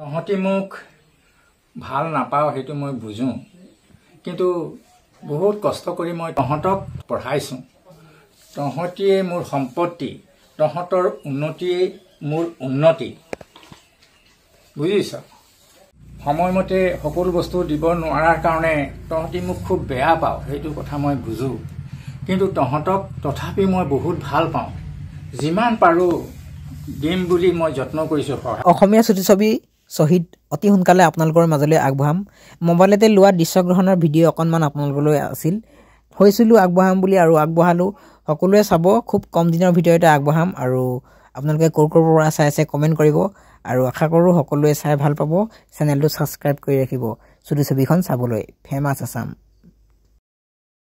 তহঁতি মোক ভাল নাপাওঁ সেইটো মই বুজোঁ কিন্তু বহুত কষ্ট কৰি মই তহঁতক পঢ়াইছোঁ তহঁতিয়ে মোৰ সম্পত্তি তহঁতৰ উন্নতিয়ে মোৰ উন্নতি বুজিছ সময়মতে সকলো বস্তু দিব নোৱাৰাৰ কাৰণে তহঁতি মোক খুব বেয়া পাওঁ সেইটো কথা মই বুজোঁ কিন্তু তহঁতক তথাপি মই বহুত ভাল পাওঁ যিমান পাৰোঁ দিম বুলি মই যত্ন কৰিছোঁ অসমীয়া চুটি ছবি শ্বহীদ অতি সোনকালে আপোনালোকৰ মাজলৈ আগবঢ়াম মোবাইলতে লোৱা দৃশ্যগ্ৰহণৰ ভিডিঅ' অকণমান আপোনালোকলৈ আছিল হৈছিলোঁ আগবঢ়াম বুলি আৰু আগবঢ়ালোঁ সকলোৱে চাব খুব কম দিনৰ ভিতৰতে আগবঢ়াম আৰু আপোনালোকে ক'ৰ ক'ৰ পৰা চাই আছে কমেণ্ট কৰিব আৰু আশা কৰোঁ সকলোৱে চাই ভাল পাব চেনেলটো ছাবস্ক্ৰাইব কৰি ৰাখিব চুটি ছবিখন চাবলৈ ফেমাছ আছাম